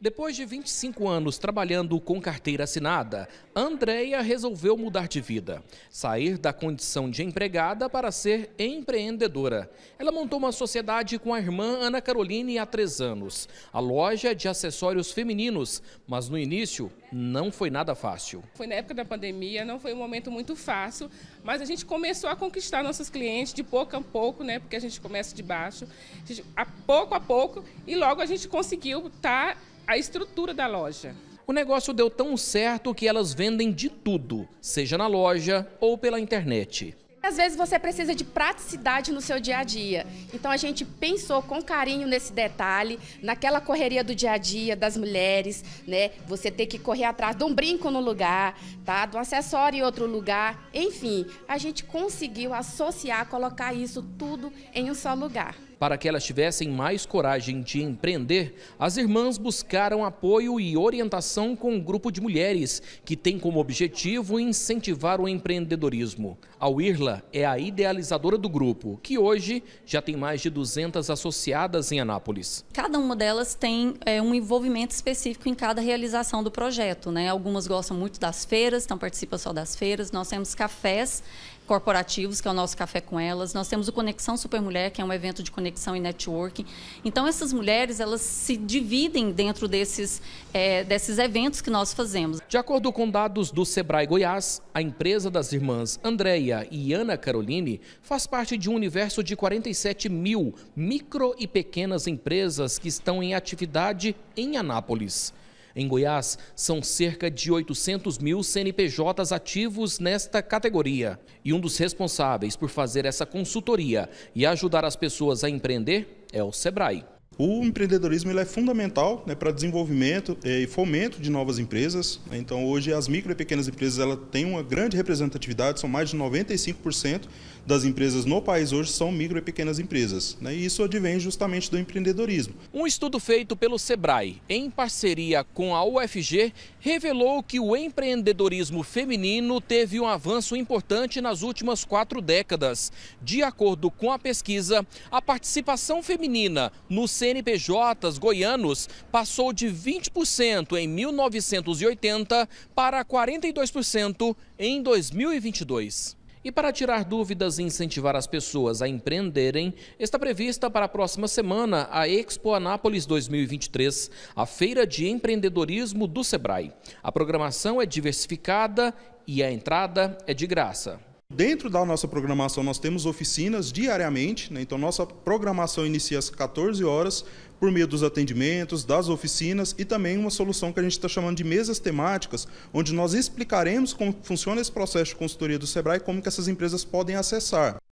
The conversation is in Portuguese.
Depois de 25 anos trabalhando com carteira assinada, Andréia resolveu mudar de vida, sair da condição de empregada para ser empreendedora. Ela montou uma sociedade com a irmã Ana Caroline há três anos, a loja de acessórios femininos, mas no início não foi nada fácil. Foi na época da pandemia, não foi um momento muito fácil, mas a gente começou a conquistar nossos clientes de pouco a pouco, né? Porque a gente começa de baixo, a, pouco a pouco, e logo a gente conseguiu estar. Tá a estrutura da loja. O negócio deu tão certo que elas vendem de tudo, seja na loja ou pela internet. Às vezes você precisa de praticidade no seu dia a dia. Então a gente pensou com carinho nesse detalhe, naquela correria do dia a dia das mulheres, né? Você ter que correr atrás de um brinco no lugar, tá? De um acessório em outro lugar. Enfim, a gente conseguiu associar, colocar isso tudo em um só lugar. Para que elas tivessem mais coragem de empreender, as irmãs buscaram apoio e orientação com um grupo de mulheres que tem como objetivo incentivar o empreendedorismo. A Wirla é a idealizadora do grupo, que hoje já tem mais de 200 associadas em Anápolis. Cada uma delas tem é, um envolvimento específico em cada realização do projeto. Né? Algumas gostam muito das feiras, então participam só das feiras. Nós temos cafés corporativos, que é o nosso Café com Elas. Nós temos o Conexão Supermulher, que é um evento de conexão e networking. Então, essas mulheres, elas se dividem dentro desses, é, desses eventos que nós fazemos. De acordo com dados do Sebrae Goiás, a empresa das irmãs Andréia e Ana Caroline faz parte de um universo de 47 mil micro e pequenas empresas que estão em atividade em Anápolis. Em Goiás, são cerca de 800 mil CNPJs ativos nesta categoria. E um dos responsáveis por fazer essa consultoria e ajudar as pessoas a empreender é o Sebrae. O empreendedorismo ele é fundamental né, para desenvolvimento eh, e fomento de novas empresas. Né. Então, hoje, as micro e pequenas empresas ela têm uma grande representatividade, são mais de 95% das empresas no país hoje são micro e pequenas empresas. Né, e isso advém justamente do empreendedorismo. Um estudo feito pelo Sebrae, em parceria com a UFG, revelou que o empreendedorismo feminino teve um avanço importante nas últimas quatro décadas. De acordo com a pesquisa, a participação feminina no setor CNPJs goianos passou de 20% em 1980 para 42% em 2022. E para tirar dúvidas e incentivar as pessoas a empreenderem, está prevista para a próxima semana a Expo Anápolis 2023, a feira de empreendedorismo do Sebrae. A programação é diversificada e a entrada é de graça. Dentro da nossa programação, nós temos oficinas diariamente, né? então nossa programação inicia às 14 horas por meio dos atendimentos, das oficinas e também uma solução que a gente está chamando de mesas temáticas, onde nós explicaremos como funciona esse processo de consultoria do Sebrae e como que essas empresas podem acessar.